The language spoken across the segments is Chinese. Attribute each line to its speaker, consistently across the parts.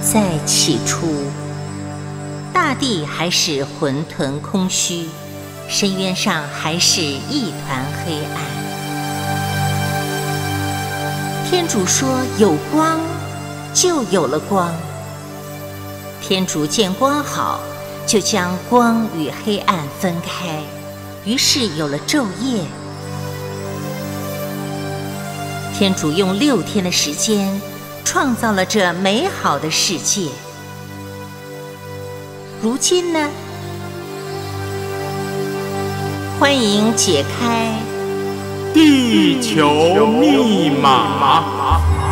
Speaker 1: 在起初，大地还是混沌空虚，深渊上还是一团黑暗。天主说：“有光，就有了光。”天主见光好，就将光与黑暗分开，于是有了昼夜。天主用六天的时间。创造了这美好的世界，
Speaker 2: 如今呢？欢迎解开地球密码。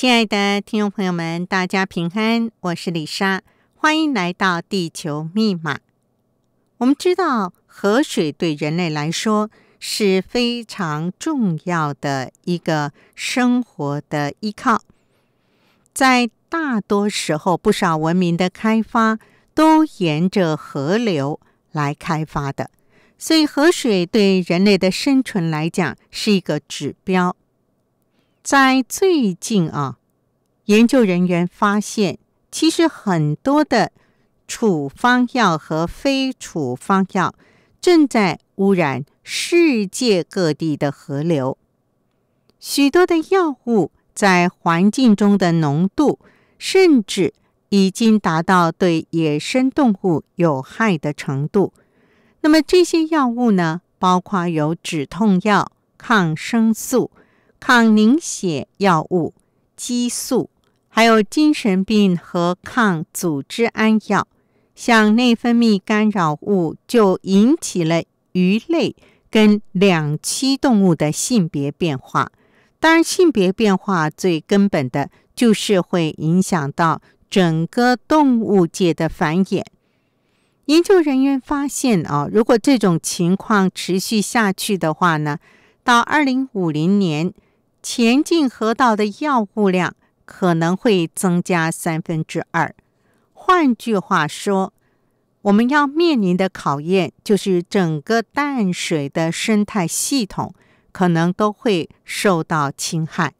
Speaker 3: 亲爱的听众朋友们，大家平安，我是李莎，欢迎来到《地球密码》。我们知道，河水对人类来说是非常重要的一个生活的依靠。在大多时候，不少文明的开发都沿着河流来开发的，所以河水对人类的生存来讲是一个指标。在最近啊，研究人员发现，其实很多的处方药和非处方药正在污染世界各地的河流。许多的药物在环境中的浓度，甚至已经达到对野生动物有害的程度。那么这些药物呢，包括有止痛药、抗生素。抗凝血药物、激素，还有精神病和抗组织胺药，像内分泌干扰物，就引起了鱼类跟两栖动物的性别变化。当然，性别变化最根本的就是会影响到整个动物界的繁衍。研究人员发现，啊，如果这种情况持续下去的话呢，到二零五零年。前进河道的药物量可能会增加三分之二。换句话说，我们要面临的考验就是整个淡水的生态系统可能都会受到侵害。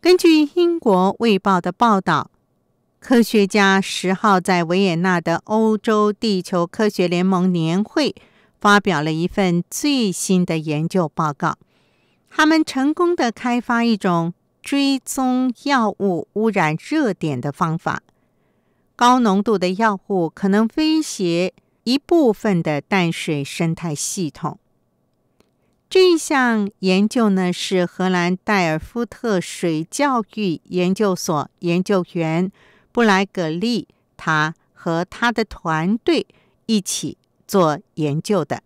Speaker 3: 根据英国《卫报》的报道，科学家十号在维也纳的欧洲地球科学联盟年会发表了一份最新的研究报告。他们成功的开发一种追踪药物污染热点的方法。高浓度的药物可能威胁一部分的淡水生态系统。这一项研究呢，是荷兰代尔夫特水教育研究所研究员布莱格利他和他的团队一起做研究的。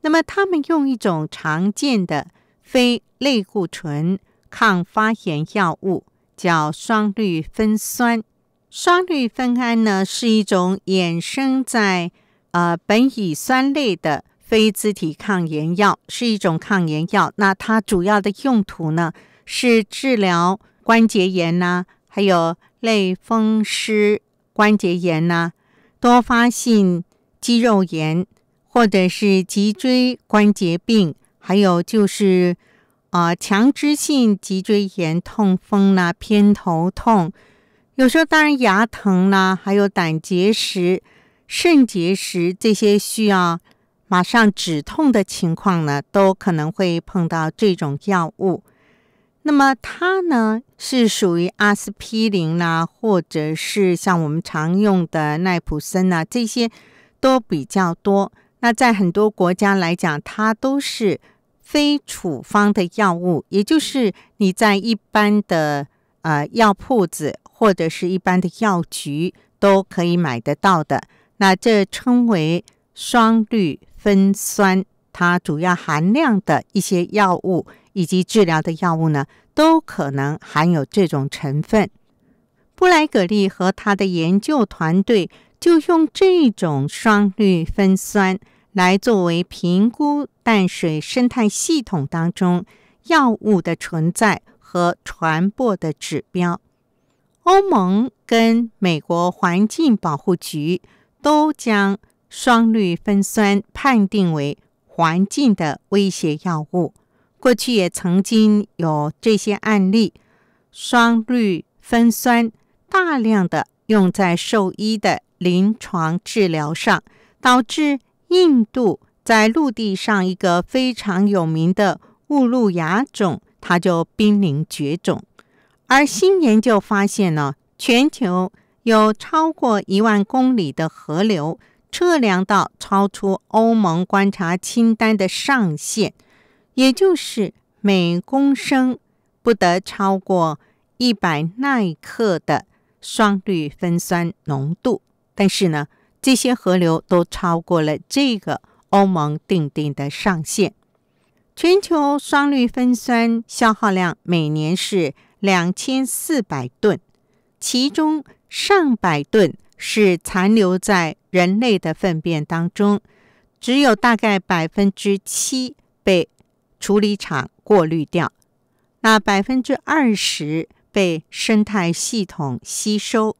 Speaker 3: 那么，他们用一种常见的。非类固醇抗发炎药物叫双氯芬酸，双氯芬胺呢是一种衍生在呃苯乙酸类的非甾体抗炎药，是一种抗炎药。那它主要的用途呢是治疗关节炎呐，还有类风湿关节炎呐，多发性肌肉炎或者是脊椎关节病。还有就是，啊，强直性脊椎炎、痛风啊、偏头痛，有时候当然牙疼啦，还有胆结石、肾结石这些需要马上止痛的情况呢，都可能会碰到这种药物。那么它呢，是属于阿司匹林啦，或者是像我们常用的奈普森呐，这些都比较多。那在很多国家来讲，它都是。非处方的药物，也就是你在一般的呃药铺子或者是一般的药局都可以买得到的。那这称为双氯芬酸，它主要含量的一些药物以及治疗的药物呢，都可能含有这种成分。布莱格利和他的研究团队就用这种双氯芬酸。来作为评估淡水生态系统当中药物的存在和传播的指标。欧盟跟美国环境保护局都将双氯芬酸判定为环境的威胁药物。过去也曾经有这些案例：双氯芬酸大量的用在兽医的临床治疗上，导致。印度在陆地上一个非常有名的兀路亚种，它就濒临绝种。而新研究发现呢，全球有超过一万公里的河流测量到超出欧盟观察清单的上限，也就是每公升不得超过一百奈克的双氯芬酸浓度。但是呢？这些河流都超过了这个欧盟定定的上限。全球双氯芬酸消耗量每年是两千四百吨，其中上百吨是残留在人类的粪便当中，只有大概百分之七被处理厂过滤掉，那百分之二十被生态系统吸收，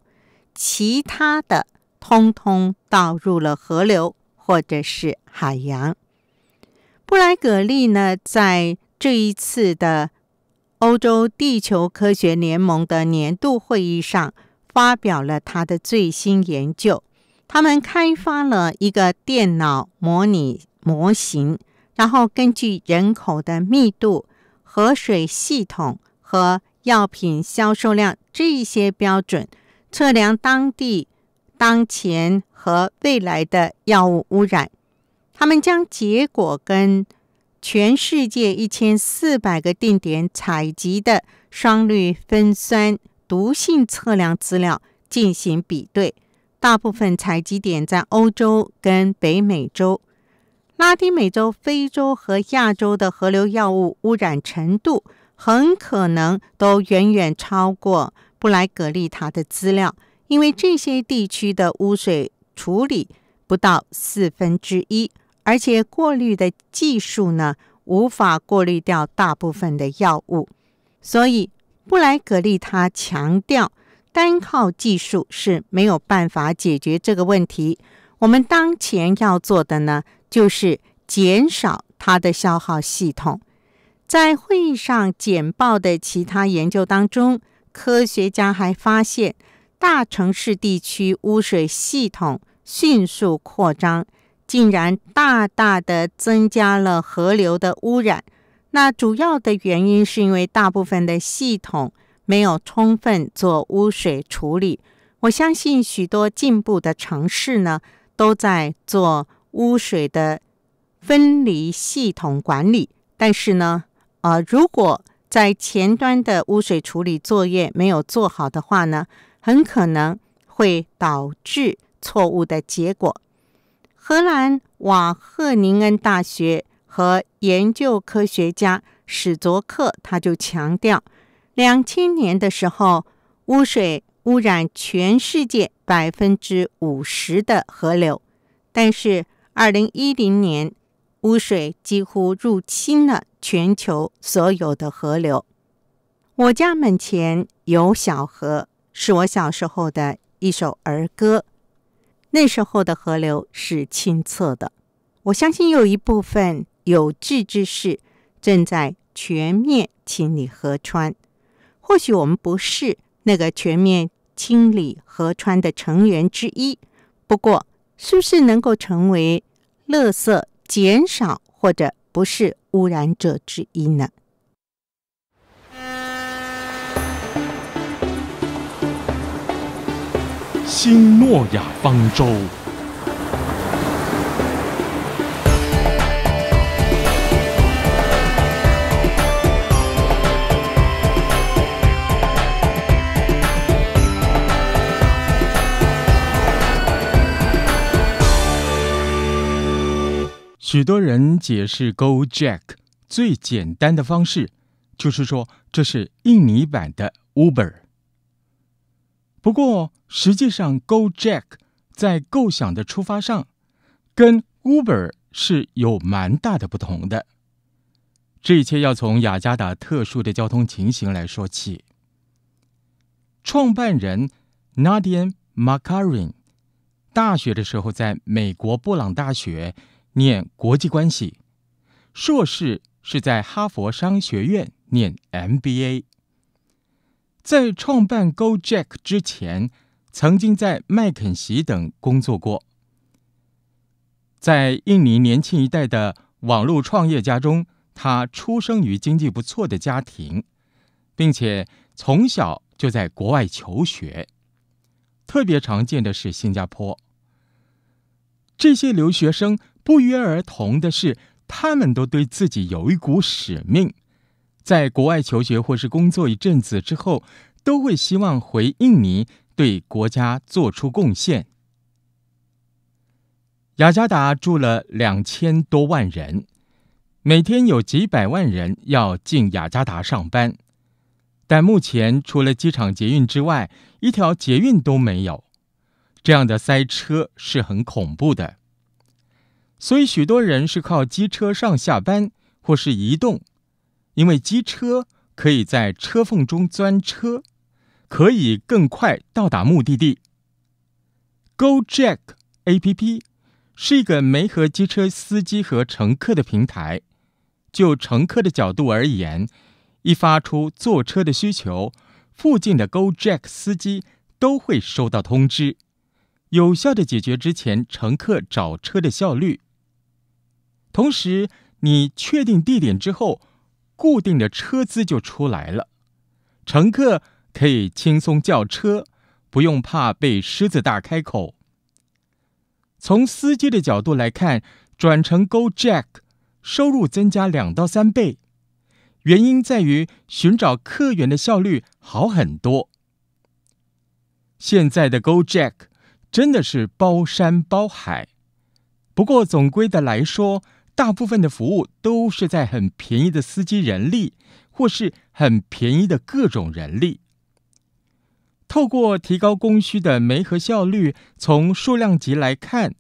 Speaker 3: 其他的。通通倒入了河流或者是海洋。布莱格利呢，在这一次的欧洲地球科学联盟的年度会议上，发表了他的最新研究。他们开发了一个电脑模拟模型，然后根据人口的密度、河水系统和药品销售量这些标准，测量当地。当前和未来的药物污染，他们将结果跟全世界一千四百个定点采集的双氯芬酸毒性测量资料进行比对。大部分采集点在欧洲、跟北美洲、拉丁美洲、非洲和亚洲的河流药物污染程度，很可能都远远超过布莱格利塔的资料。因为这些地区的污水处理不到四分之一，而且过滤的技术呢无法过滤掉大部分的药物，所以布莱格利他强调，单靠技术是没有办法解决这个问题。我们当前要做的呢，就是减少它的消耗系统。在会议上简报的其他研究当中，科学家还发现。大城市地区污水系统迅速扩张，竟然大大的增加了河流的污染。那主要的原因是因为大部分的系统没有充分做污水处理。我相信许多进步的城市呢，都在做污水的分离系统管理。但是呢，呃，如果在前端的污水处理作业没有做好的话呢？很可能会导致错误的结果。荷兰瓦赫宁恩大学和研究科学家史卓克他就强调，两千年的时候，污水污染全世界百分之五十的河流，但是二零一零年，污水几乎入侵了全球所有的河流。我家门前有小河。是我小时候的一首儿歌。那时候的河流是清澈的。我相信有一部分有志之士正在全面清理河川。或许我们不是那个全面清理河川的成员之一，不过是不是能够成为垃圾减少或者不是污染者之一呢？
Speaker 2: 新诺亚方舟。许多人解释 g o j a c k 最简单的方式，就是说这是印尼版的 Uber。不过，实际上 g o j a c k 在构想的出发上，跟 Uber 是有蛮大的不同的。这一切要从雅加达特殊的交通情形来说起。创办人 Nadien Makarin 大学的时候在美国布朗大学念国际关系，硕士是在哈佛商学院念 MBA。在创办 GoJack 之前，曾经在麦肯锡等工作过。在印尼年轻一代的网络创业家中，他出生于经济不错的家庭，并且从小就在国外求学。特别常见的是新加坡，这些留学生不约而同的是，他们都对自己有一股使命。在国外求学或是工作一阵子之后，都会希望回印尼对国家做出贡献。雅加达住了两千多万人，每天有几百万人要进雅加达上班，但目前除了机场捷运之外，一条捷运都没有，这样的塞车是很恐怖的。所以许多人是靠机车上下班或是移动。因为机车可以在车缝中钻车，可以更快到达目的地。Go Jack A P P 是一个媒合机车司机和乘客的平台。就乘客的角度而言，一发出坐车的需求，附近的 Go Jack 司机都会收到通知，有效的解决之前乘客找车的效率。同时，你确定地点之后。固定的车资就出来了，乘客可以轻松叫车，不用怕被狮子大开口。从司机的角度来看，转成 Go Jack，收入增加两到三倍，原因在于寻找客源的效率好很多。现在的 Go Jack 真的是包山包海，不过总归的来说。大部分的服务都是在很便宜的司机人力，或是很便宜的各种人力。透过提高供需的煤和效率，从数量级来看，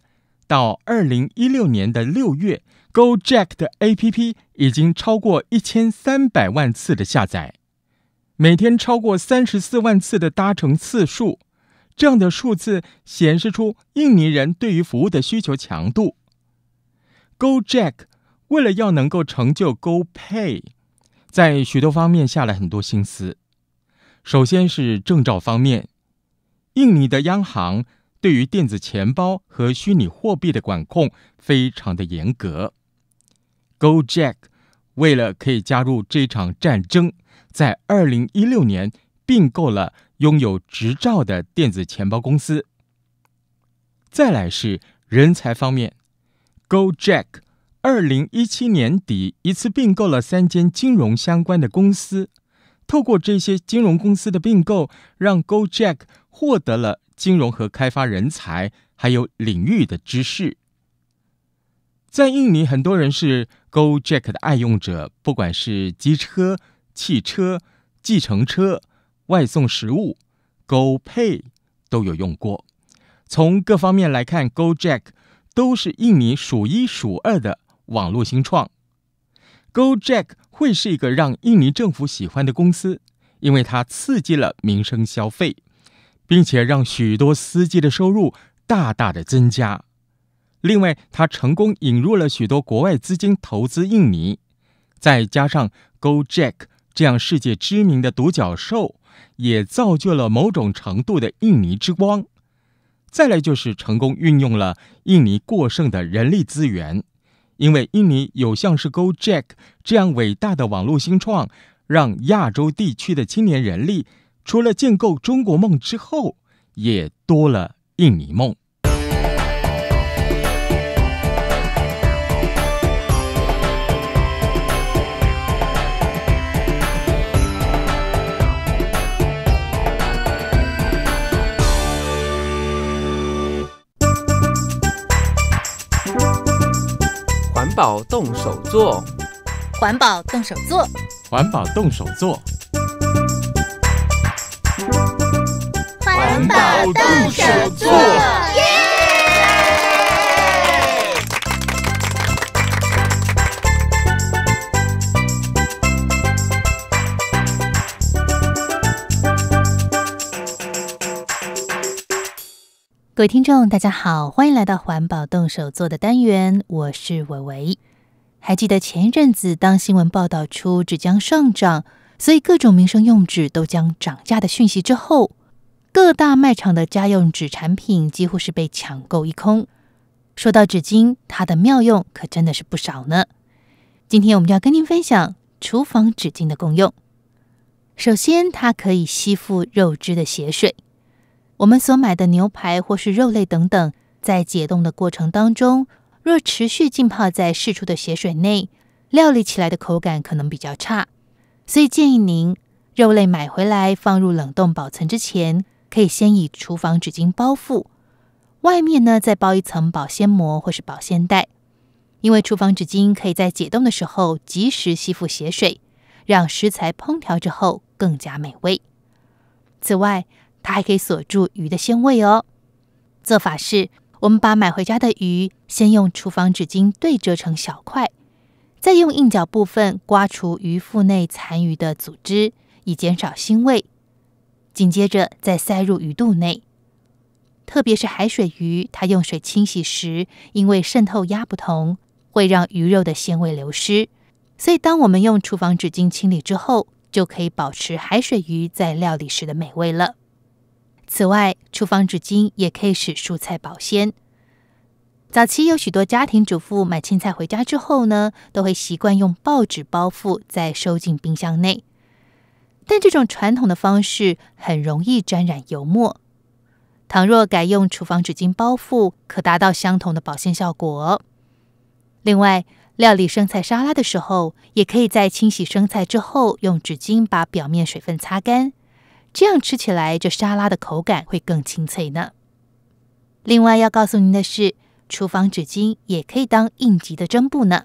Speaker 2: 到二零一六年的六月 g o j a c k 的 APP 已经超过一千三百万次的下载，每天超过三十四万次的搭乘次数。这样的数字显示出印尼人对于服务的需求强度。Go Jack，为了要能够成就 Go Pay，在许多方面下了很多心思。首先是证照方面，印尼的央行对于电子钱包和虚拟货币的管控非常的严格。Go Jack 为了可以加入这场战争，在二零一六年并购了拥有执照的电子钱包公司。再来是人才方面。Go Jack，二零一七年底一次并购了三间金融相关的公司，透过这些金融公司的并购，让 Go Jack 获得了金融和开发人才，还有领域的知识。在印尼，很多人是 Go Jack 的爱用者，不管是机车、汽车、计程车、外送食物，Go Pay 都有用过。从各方面来看，Go Jack。都是印尼数一数二的网络新创 g o j a c k 会是一个让印尼政府喜欢的公司，因为它刺激了民生消费，并且让许多司机的收入大大的增加。另外，它成功引入了许多国外资金投资印尼，再加上 g o j a c k 这样世界知名的独角兽，也造就了某种程度的印尼之光。再来就是成功运用了印尼过剩的人力资源，因为印尼有像是 g o j a c k 这样伟大的网络新创，让亚洲地区的青年人力除了建构中国梦之后，也多了印尼梦。保动手做，
Speaker 1: 环保动手做，
Speaker 2: 环保动手做，环保动手做。
Speaker 1: 各位听众，大家好，欢迎来到环保动手做的单元，我是伟伟。还记得前一阵子，当新闻报道出纸浆上涨，所以各种民生用纸都将涨价的讯息之后，各大卖场的家用纸产品几乎是被抢购一空。说到纸巾，它的妙用可真的是不少呢。今天我们就要跟您分享厨房纸巾的功用。首先，它可以吸附肉汁的血水。我们所买的牛排或是肉类等等，在解冻的过程当中，若持续浸泡在释出的血水内，料理起来的口感可能比较差，所以建议您，肉类买回来放入冷冻保存之前，可以先以厨房纸巾包覆，外面呢再包一层保鲜膜或是保鲜袋，因为厨房纸巾可以在解冻的时候及时吸附血水，让食材烹调之后更加美味。此外，它还可以锁住鱼的鲜味哦。做法是：我们把买回家的鱼先用厨房纸巾对折成小块，再用硬角部分刮除鱼腹内残余的组织，以减少腥味。紧接着再塞入鱼肚内。特别是海水鱼，它用水清洗时，因为渗透压不同，会让鱼肉的鲜味流失。所以，当我们用厨房纸巾清理之后，就可以保持海水鱼在料理时的美味了。此外，厨房纸巾也可以使蔬菜保鲜。早期有许多家庭主妇买青菜回家之后呢，都会习惯用报纸包覆，再收进冰箱内。但这种传统的方式很容易沾染油墨。倘若改用厨房纸巾包覆，可达到相同的保鲜效果。另外，料理生菜沙拉的时候，也可以在清洗生菜之后，用纸巾把表面水分擦干。这样吃起来，这沙拉的口感会更清脆呢。另外要告诉您的是，厨房纸巾也可以当应急的蒸布呢。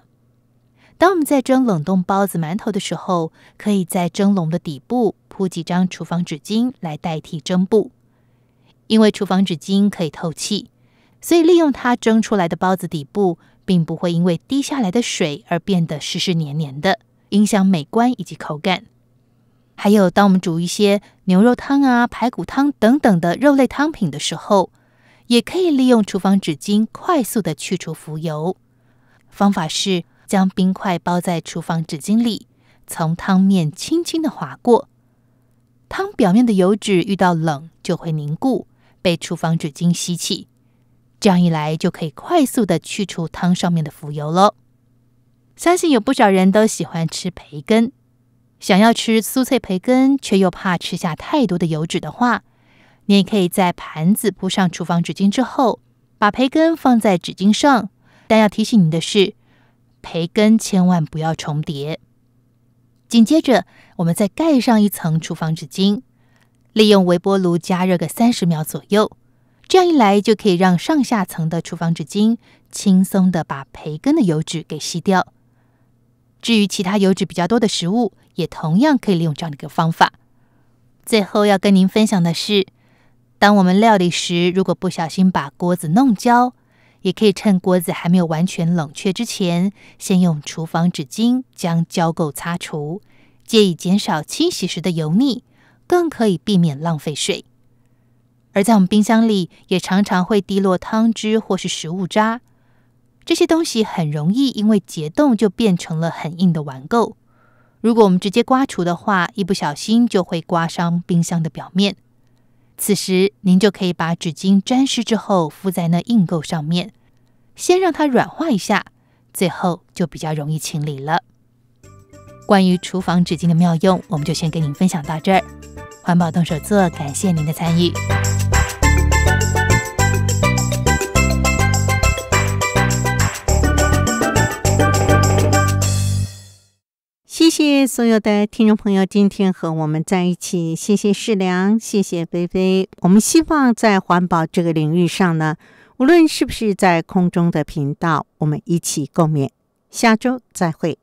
Speaker 1: 当我们在蒸冷冻包子、馒头的时候，可以在蒸笼的底部铺几张厨房纸巾来代替蒸布，因为厨房纸巾可以透气，所以利用它蒸出来的包子底部，并不会因为滴下来的水而变得湿湿黏黏的，影响美观以及口感。还有，当我们煮一些牛肉汤啊、排骨汤等等的肉类汤品的时候，也可以利用厨房纸巾快速的去除浮油。方法是将冰块包在厨房纸巾里，从汤面轻轻的划过，汤表面的油脂遇到冷就会凝固，被厨房纸巾吸起，这样一来就可以快速的去除汤上面的浮油喽。相信有不少人都喜欢吃培根。想要吃酥脆培根，却又怕吃下太多的油脂的话，你也可以在盘子铺上厨房纸巾之后，把培根放在纸巾上。但要提醒你的是，培根千万不要重叠。紧接着，我们再盖上一层厨房纸巾，利用微波炉加热个三十秒左右。这样一来，就可以让上下层的厨房纸巾轻松的把培根的油脂给吸掉。至于其他油脂比较多的食物，也同样可以利用这样的一个方法。最后要跟您分享的是，当我们料理时，如果不小心把锅子弄焦，也可以趁锅子还没有完全冷却之前，先用厨房纸巾将焦垢擦除，借以减少清洗时的油腻，更可以避免浪费水。而在我们冰箱里，也常常会滴落汤汁或是食物渣，这些东西很容易因为结冻就变成了很硬的顽垢。如果我们直接刮除的话，一不小心就会刮伤冰箱的表面。此时，您就可以把纸巾沾湿之后敷在那硬垢上面，先让它软化一下，最后就比较容易清理了。关于厨房纸巾的妙用，我们就先跟您分享到这儿。环保动手做，感谢您的参与。
Speaker 3: 谢谢所有的听众朋友今天和我们在一起，谢谢世良，谢谢菲菲。我们希望在环保这个领域上呢，无论是不是在空中的频道，我们一起共勉。下周再会。